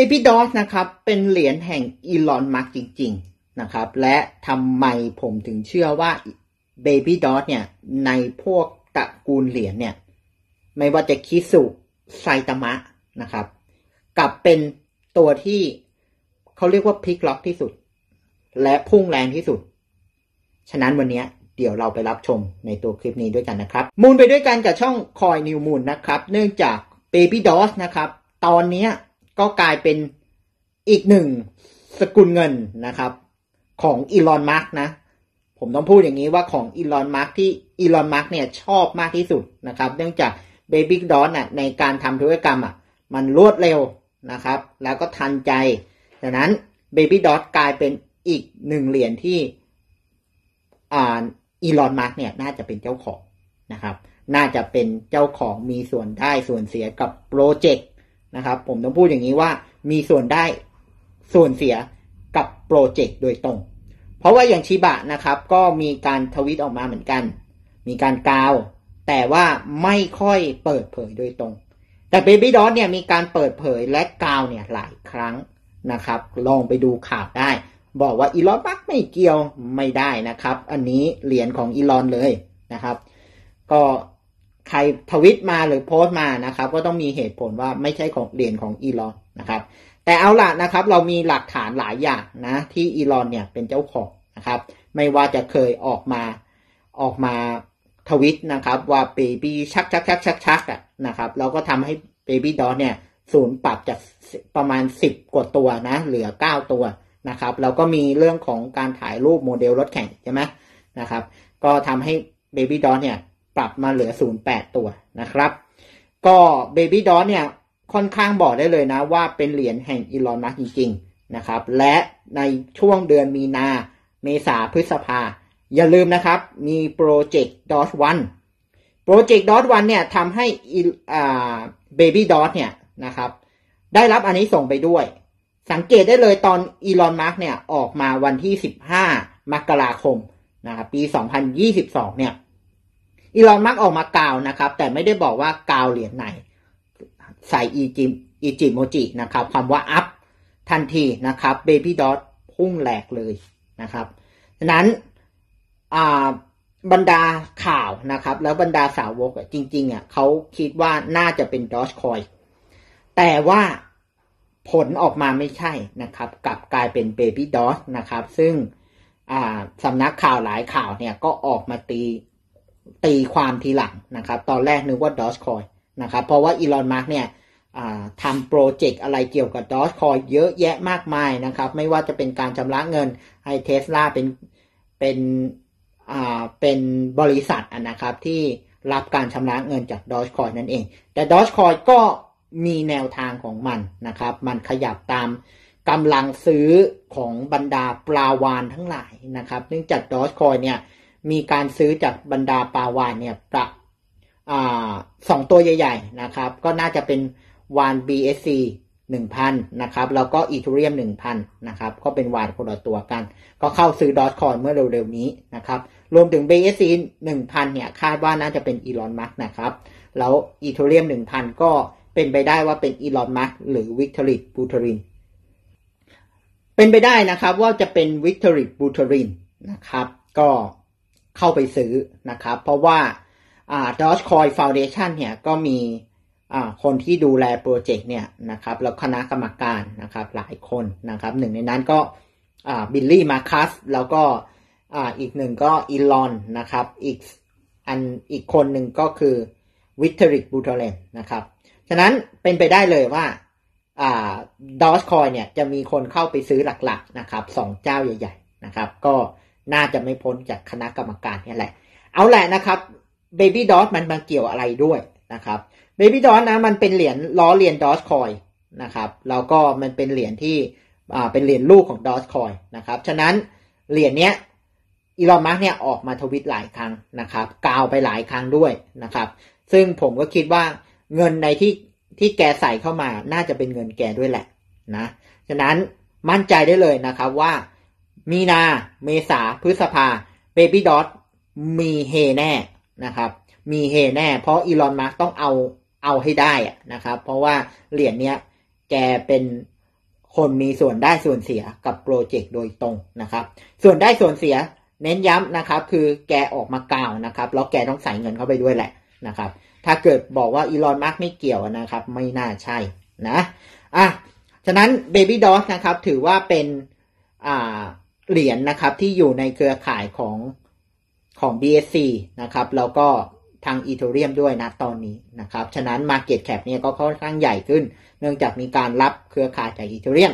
Baby d o สนะครับ เป็นเหรียญแห่งอีลอนมาร์กจริง ๆนะครับ และทำไมผมถึงเชื่อว่า Baby d o สเนี่ย ในพวกตระกูลเหรียญเนี่ย ไม่ว่าจะคิสุไซตามะนะครับ กลับเป็นตัวที่ เขาเรียกว่าพลิกล็อกที่สุด และพุ่งแรงที่สุด ฉะนั้นวันนี้เดี๋ยวเราไปรับชมในตัวคลิปนี้ด้วยกันนะครับ มูลไปด้วยกันกับช่องคอยนิวมูลนะครับ เนื่องจาก Baby d o สนะครับ ตอนนี้ก็กลายเป็นอีกหนึ่งสกุลเงินนะครับ ของอีลอนมาร์กนะ ผมต้องพูดอย่างนี้ว่าของอีลอนมาร์กที่อีลอนมาร์กเนี่ยชอบมากที่สุดนะครับ เนื่องจากเบบี้ดอน่ะในการทำธุรกรรมอ่ะมันรวดเร็วนะครับ แล้วก็ทันใจดังนั้นเบบี้ดอทกลายเป็นอีกหนึ่งเหรียญที่อ่าอีลอนมาร์กเนี่ยน่าจะเป็นเจ้าของนะครับ น่าจะเป็นเจ้าของมีส่วนได้ส่วนเสียกับโปรเจกต์นะครับผมต้องพูดอย่างนี้ว่ามีส่วนได้ส่วนเสียกับโปรเจกต์โดยตรง เพราะว่าอย่างชิบะนะครับ ก็มีการทวิตออกมาเหมือนกัน มีการกล่าว แต่ว่าไม่ค่อยเปิดเผยโดยตรง แต่เบบี้ดอสเนี่ยมีการเปิดเผยและกล่าวเนี่ยหลายครั้งนะครับ ลองไปดูข่าวได้ บอกว่าอีลอนมักไม่เกี่ยวไม่ได้นะครับ อันนี้เหรียญของอีลอนเลยนะครับ ก็ใครทวิตมาหรือโพสต์มานะครับ ก็ต้องมีเหตุผลว่าไม่ใช่ของเหรียญของอีลอนนะครับ แต่เอาล่ะนะครับ เรามีหลักฐานหลายอย่างนะ ที่อีลอนเนี่ยเป็นเจ้าของนะครับ ไม่ว่าจะเคยออกมาออกมาทวิตนะครับ ว่าเบบี้ชักชักชักชักชักอ่ะนะครับ เราก็ทำให้เบบี้ดอทเนี่ยศูนย์ปรับจากประมาณสิบกว่าตัวนะเหลือเก้าตัวนะครับ เราก็มีเรื่องของการถ่ายรูปโมเดลรถแข่งใช่ไหมนะครับ ก็ทำให้เบบี้ดอทเนี่ยปรับมาเหลือ 08 ตัวนะครับ ก็เบบี้ดอสเนี่ย ค่อนข้างบอกได้เลยนะว่าเป็นเหรียญแห่งอีลอนมัสจริง ๆ นะครับ และในช่วงเดือนมีนา เมษาพฤษภา อย่าลืมนะครับ มีโปรเจกต์ดอทวันโปรเจกต์ดอทวันเนี่ยทำให้เบบี้ดอสเนี่ย นะครับ ได้รับอันนี้ส่งไปด้วย สังเกตได้เลยตอนอีลอนมาร์กเนี่ย ออกมาวันที่ 15 มกราคม นะครับ ปี 2022 เนี่ยอีลอนมัสออกมา กล่าวนะครับ แต่ไม่ได้บอกว่ากล่าวเหรียญไหน ใส่ อีจิอีจิโมจิ นะครับคำว่าอัพ ทันที นะครับ เบบี้ ดอทพุ่งแหลก เลย นะครับดังนั้นบรรดาข่าว นะครับ แล้ว บรรดาสาวกจริงๆอ่ะเขาคิดว่า น่าจะเป็น ดอชคอย แต่ว่าผลออกมาไม่ใช่ นะครับ กลับกลายเป็น เบบี้ ดอชนะครับ ซึ่งสำนักข่าวหลายข่าวเนี่ย ก็ออกมา ตีตีความทีหลังนะครับ ตอนแรกนึกว่า d o g e c o i นะครับ เพราะว่าอีลอนมาร์กเนี่ยทำโปรเจกต์อะไรเกี่ยวกับ d o g e c o i เยอะแยะมากมายนะครับ ไม่ว่าจะเป็นการชำระเงินให้เทสลาเป็นเป็นอ่าเป็นบริษัทนะครับที่รับการชำระเงินจาก d o g e c o i นั่นเอง แต่ d o g e c o i ก็มีแนวทางของมันนะครับ มันขยับตามกำลังซื้อของบรรดาปลาวานทั้งหลายนะครับ เนื่องจาก d o g e c o i เนี่ยมีการซื้อจากบรรดาปาวานเนี่ยประสองตัวใหญ่ๆนะครับ ก็น่าจะเป็นวาน BSC 1,000นะครับ แล้วก็อีทูเรียม1,000นะครับ ก็เป็นวานคนละตัวกัน ก็เข้าซื้อดอทคอยเมื่อเร็วๆนี้นะครับ รวมถึง BSC 1,000เนี่ยคาดว่าน่าจะเป็นอีลอนมัสนะครับแล้วอีทูเรียม1,000 ก็เป็นไปได้ว่าเป็นอีลอนมัสหรือวิกตอริบูทารินเป็นไปได้นะครับว่าจะเป็นวิกตอริบูทารินนะครับ ก็เข้าไปซื้อนะครับ เพราะว่าอ่า Dogecoin Foundation เนี่ยก็มีอ่าคนที่ดูแลโปรเจกต์เนี่ยนะครับแล้วคณะกรรมการนะครับหลายคนนะครับ หนึ่งในนั้นก็อ่าบิลลี่มาคัสแล้วก็อ่าอีกหนึ่งก็อีลอนนะครับอีกอันอีกคนหนึ่งก็คือวิทริกบูทเลนนะครับฉะนั้นเป็นไปได้เลยว่าอ่าดอชคอยเนี่ยจะมีคนเข้าไปซื้อหลักๆนะครับสองเจ้าใหญ่ ๆ นะครับก็น่าจะไม่พ้นจากคณะกรรมการนี่แหละ เอาแหละนะครับเบบี้ดอสมันมาเกี่ยวอะไรด้วยนะครับเบบี้ดอสนะมันเป็นเหรียญล้อเรียนดอสคอยนะครับ แล้วก็มันเป็นเหรียญที่เป็นเหรียญลูกของดอสคอยนะครับ ฉะนั้นเหรียญเนี้ยอีลอนมัสเนี่ยออกมาทวิตหลายครั้งนะครับ กาวไปหลายครั้งด้วยนะครับ ซึ่งผมก็คิดว่าเงินในที่ที่แกใส่เข้ามา น่าจะเป็นเงินแกด้วยแหละนะ ฉะนั้นมั่นใจได้เลยนะครับว่ามีนา เมษาพฤษภาเบบี้ดอทมีเฮแน่ นะครับ มีเฮแน่ เพราะอีลอนมาร์กต้องเอา เอาให้ได้นะครับ เพราะว่าเหรียญเนี้ย แกเป็นคนมีส่วนได้ส่วนเสียกับโปรเจกต์โดยตรงนะครับ ส่วนได้ส่วนเสีย เน้นย้ำนะครับ คือแกออกมากล่าวนะครับ แล้วแกต้องใส่เงินเข้าไปด้วยแหละนะครับ ถ้าเกิดบอกว่าอีลอนมาร์กไม่เกี่ยวนะครับ ไม่น่าใช่นะ อ่ะ ฉะนั้นเบบี้ดอสนะครับ ถือว่าเป็น อ่าเหรียญนนะครับที่อยู่ในเครือข่ายของของ BSC นะครับแล้วก็ทางอีเทเรียมด้วยนะตอนนี้นะครับ ฉะนั้น Market Cap เนี่ยก็ค่อนข้างใหญ่ขึ้นเนื่องจากมีการรับเครือข่ายจากอีเทเรียม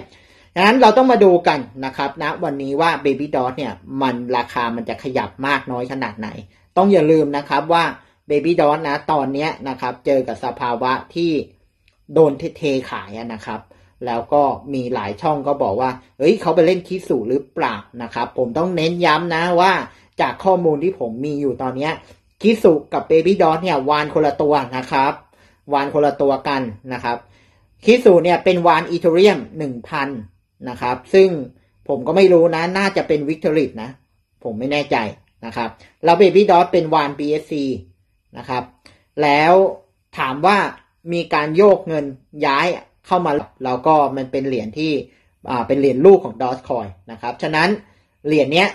ฉะนั้นเราต้องมาดูกันนะครับนะวันนี้ว่า Baby Dot เนี่ยมันราคามันจะขยับมากน้อยขนาดไหน ต้องอย่าลืมนะครับว่า Baby Dot นะตอนนี้นะครับ เจอกับสภาวะที่โดนเทขายนะครับแล้วก็มีหลายช่องก็บอกว่า เฮ้ยเขาไปเล่นคิสุหรือเปล่านะครับ ผมต้องเน้นย้ำนะว่าจากข้อมูลที่ผมมีอยู่ตอนนี้ คิสุกับเบบี้ดอทเนี่ยวานคนละตัวนะครับ วานคนละตัวกันนะครับ คิสุเนี่ยเป็นวานอีเทเรียมหนึ่งพันนะครับ ซึ่งผมก็ไม่รู้นะน่าจะเป็นวิกตอริตนะ ผมไม่แน่ใจนะครับ แล้วเบบี้ดอทเป็นวาน BSC นะครับแล้วถามว่ามีการโยกเงินย้ายเข้ามาแล้วก็มันเป็นเหรียญที่เป็นเหรียญลูกของดอสคอยนะครับ ฉะนั้นเหรียญเนี้ย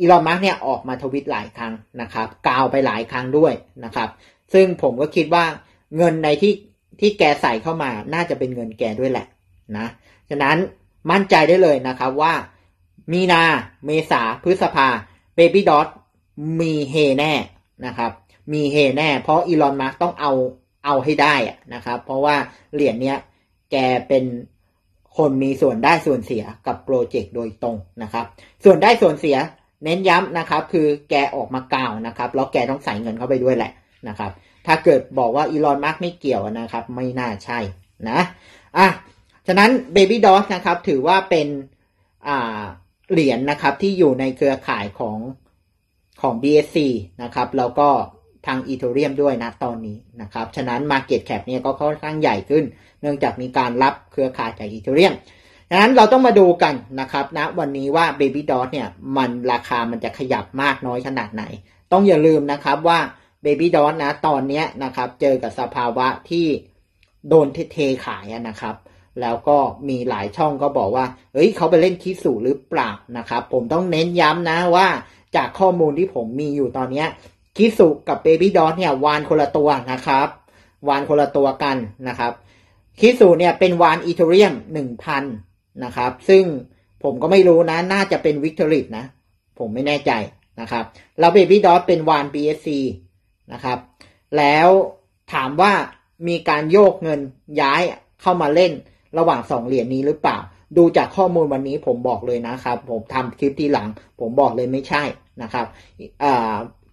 อีลอนมัสเนี่ยออกมาทวิตหลายครั้งนะครับกาวไปหลายครั้งด้วยนะครับ ซึ่งผมก็คิดว่าเงินในที่ที่แกใส่เข้ามาน่าจะเป็นเงินแกด้วยแหละนะ ฉะนั้นมั่นใจได้เลยนะครับว่ามีนาเมษาพฤษภาเบบี้ดอทมีเฮแน่นะครับ มีเฮแน่เพราะอีลอนมัสต้องเอาเอาให้ได้นะครับ เพราะว่าเหรียญเนี้ยแกเป็นคนมีส่วนได้ส่วนเสียกับโปรเจกต์โดยตรงนะครับ ส่วนได้ส่วนเสียเน้นย้ำนะครับ คือแกออกมากล่าวนะครับ แล้วแกต้องใส่เงินเข้าไปด้วยแหละนะครับ ถ้าเกิดบอกว่าอีลอนมาร์กไม่เกี่ยวนะครับไม่น่าใช่นะ อ่ะฉะนั้น Baby d o สนะครับถือว่าเป็นอ่าเหรียญนะครับที่อยู่ในเครือข่ายของของ BSC นะครับ แล้วก็ทางอีเทอรียมด้วยนะตอนนี้นะครับ ฉะนั้น Market Cap เนี่ยก็ค่อนข้างใหญ่ขึ้น เนื่องจากมีการรับเครือข่ายจากอีเทอรียมดังนั้นเราต้องมาดูกันนะครับนะวันนี้ว่า Baby d o ดเนี่ยมันราคามันจะขยับมากน้อยขนาดไหน ต้องอย่าลืมนะครับว่า Baby d o ดนะตอนนี้นะครับเจอกับสภาวะที่โดนเทขายนะครับ แล้วก็มีหลายช่องก็บอกว่าเฮ้ยเขาไปเล่นคิดสูหรือเปล่านะครับ ผมต้องเน้นย้ำนะว่า จากข้อมูลที่ผมมีอยู่ตอนนี้คิสุกับเบบี้ดอสเนี่ยวานคนละตัวนะครับ วานคนละตัวกันนะครับคิสุเนี่ยเป็นวานอีเทเรียมหนึ่งพันนะครับ ซึ่งผมก็ไม่รู้นะน่าจะเป็นวิกตอริตนะ ผมไม่แน่ใจนะครับแล้วเบบี้ดอสเป็นวาน BSC นะครับ แล้วถามว่ามีการโยกเงินย้ายเข้ามาเล่นระหว่างสองเหรียญนี้หรือเปล่า ดูจากข้อมูลวันนี้ผมบอกเลยนะครับ ผมทำคลิปที่หลังผมบอกเลยไม่ใช่นะครับ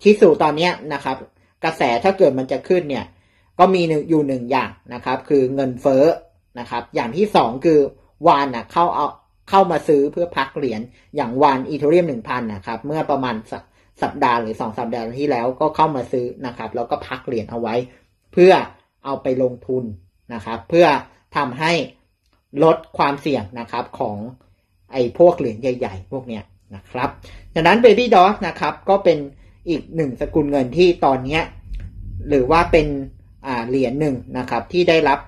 คิดสู่ตอนนี้นะครับ กระแสถ้าเกิดมันจะขึ้นเนี่ยก็มีอยู่หนึ่งอย่างนะครับ คือเงินเฟ้อนะครับ อย่างที่สองคือวานนะเข้าเอาเข้ามาซื้อเพื่อพักเหรียญอย่างวานอีทูเรียมหนึ่งพันนะครับ เมื่อประมาณสัปดาห์หรือสองสัปดาห์ที่แล้วก็เข้ามาซื้อนะครับ แล้วก็พักเหรียญเอาไว้ เพื่อเอาไปลงทุนนะครับ เพื่อทำให้ลดความเสี่ยงนะครับของไอ้พวกเหรียญใหญ่ ๆ พวกเนี้ยนะครับดังนั้นเบี้ด็อสนะครับก็เป็นอีกหนึ่งสกุลเงินที่ตอนนี้หรือว่าเป็นเหรียญหนึ่งนะครับที่ได้รับ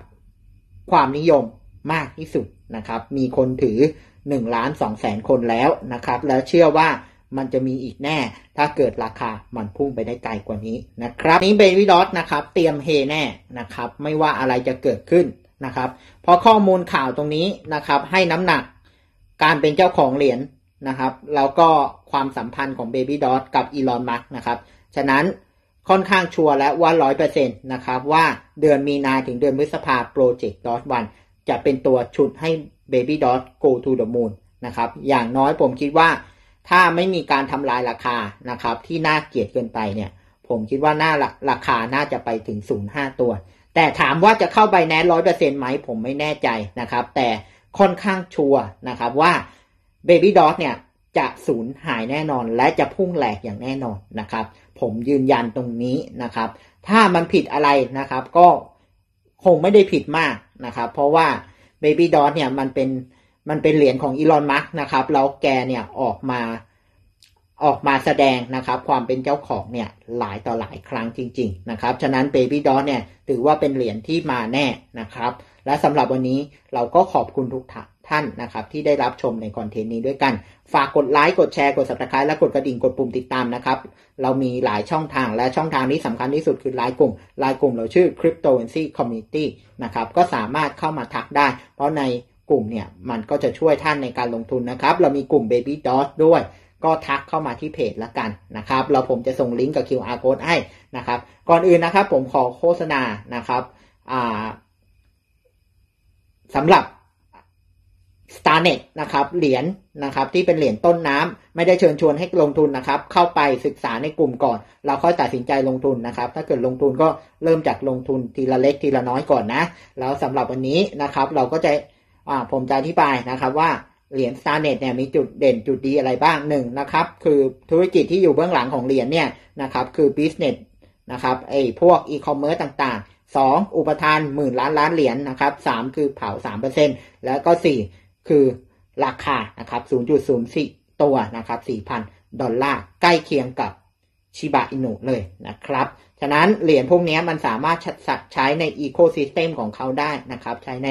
ความนิยมมากที่สุดนะครับ มีคนถือ1ล้าน2แสนคนแล้วนะครับ แล้วเชื่อว่ามันจะมีอีกแน่ ถ้าเกิดราคามันพุ่งไปได้ไกลกว่านี้นะครับนี้เบนวิดอสนะครับเตรียมเฮ แน่นะครับ ไม่ว่าอะไรจะเกิดขึ้นนะครับเพราะข้อมูลข่าวตรงนี้นะครับ ให้น้ำหนักการเป็นเจ้าของเหรียญนะครับแล้วก็ความสัมพันธ์ของ Baby Dot กับอีลอนมัสนะครับ ฉะนั้นค่อนข้างชัวร์แล้วว่า 100%นะครับว่าเดือนมีนาถึงเดือนพฤษภาโปรเจกต์ดอทวันจะเป็นตัวชุดให้ Baby Dot Go to the Moon นะครับ อย่างน้อยผมคิดว่า ถ้าไม่มีการทำลายราคานะครับที่น่าเกลียดเกินไปเนี่ยผมคิดว่าหน้าราคาน่าจะไปถึง 0.5 ตัว แต่ถามว่าจะเข้าไปแนร้อยเปอร์เซ็นต์ไหมผมไม่แน่ใจนะครับ แต่ค่อนข้างชัวร์นะครับว่า Baby Dot เนี่ยจะสูญหายแน่นอนและจะพุ่งแหลกอย่างแน่นอนนะครับ ผมยืนยันตรงนี้นะครับ ถ้ามันผิดอะไรนะครับ ก็คงไม่ได้ผิดมากนะครับ เพราะว่า Baby d o ดเนี่ยมันเป็นมันเป็นเหรียญของอีลอนมัสนะครับแล้วแกเนี่ยออกมาออกมาแสดงนะครับ ความเป็นเจ้าของเนี่ยหลายต่อหลายครั้งจริง ๆนะครับ ฉะนั้น Baby d o ดเนี่ยถือว่าเป็นเหรียญที่มาแน่นะครับ และสำหรับวันนี้เราก็ขอบคุณทุกท่านท่านนะครับที่ได้รับชมในคอนเทนต์นี้ด้วยกัน ฝากกดไลค์กดแชร์กดสับตะไคร้และกดกระดิ่งกดปุ่มติดตามนะครับ เรามีหลายช่องทางและช่องทางนี้สำคัญที่สุดคือไลน์กลุ่มไลน์กลุ่มเราชื่อ Cryptocurrency Community นะครับ ก็สามารถเข้ามาทักได้ เพราะในกลุ่มเนี่ยมันก็จะช่วยท่านในการลงทุนนะครับ เรามีกลุ่ม Baby Dot ด้วย ก็ทักเข้ามาที่เพจละกันนะครับเราผมจะส่งลิงก์กับ QR code ให้นะครับ ก่อนอื่นนะครับผมขอโฆษณานะครับสำหรับ StarNet นะครับเหรียญนะครับที่เป็นเหรียญต้นน้ำ ไม่ได้เชิญชวนให้ลงทุนนะครับเข้าไปศึกษาในกลุ่มก่อน เราค่อยตัดสินใจลงทุนนะครับถ้าเกิดลงทุนก็เริ่มจากลงทุนทีละเล็กทีละน้อยก่อนนะแล้วสำหรับวันนี้นะครับเราก็จะผมจะอธิบายนะครับว่า เหรียญ StarNet เนี่ยมีจุดเด่นจุดดีอะไรบ้างหนึ่งนะครับคือธุรกิจที่อยู่เบื้องหลังของเหรียญเนี่ยนะครับคือ business นะครับไอ้พวก e-commerce ต่างๆ 2. อุปทานหมื่นล้านล้านเหรียญนะครับ 3. คือเผา3%แล้วก็4คือราคานะครับ 0.04 ตัวนะครับ 4,000 ดอลลาร์ ใกล้เคียงกับชิบะอินุเลยนะครับ ฉะนั้นเหรียญพวกนี้มันสามารถใช้ในอีโคซิสเต็มของเขาได้นะครับ ใช้ใน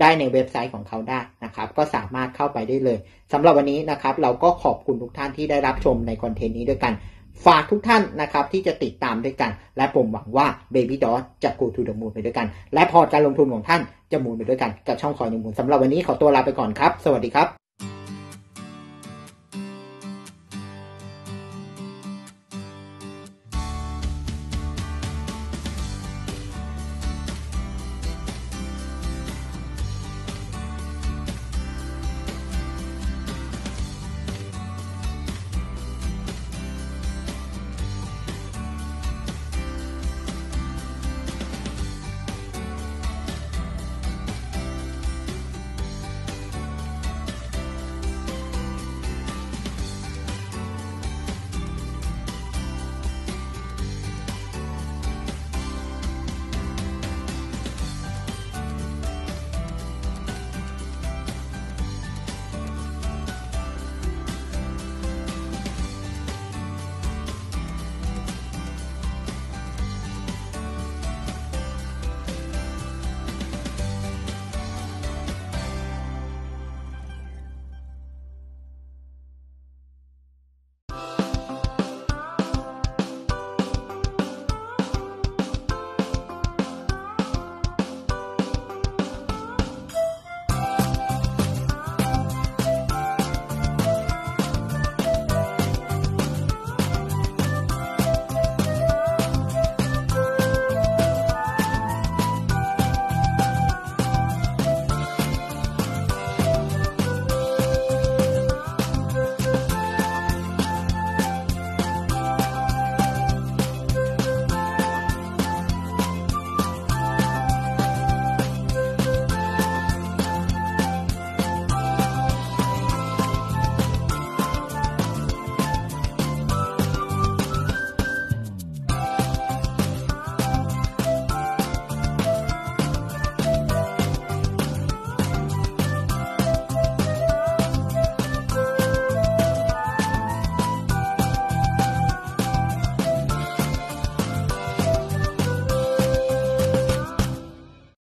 ได้ในเว็บไซต์ของเขาได้นะครับ ก็สามารถเข้าไปได้เลย สำหรับวันนี้นะครับ เราก็ขอบคุณทุกท่านที่ได้รับชมในคอนเทนต์นี้ด้วยกันฝากทุกท่านนะครับ ที่จะติดตามด้วยกัน และผมหวังว่า Baby d o จะ go to the moon ไปด้วยกัน และพอการลงทุนของท่านจะมูนไปด้วยกัน กับช่องคอยนิมูนสำหรับวันนี้ ขอตัวลาไปก่อนครับ สวัสดีครับ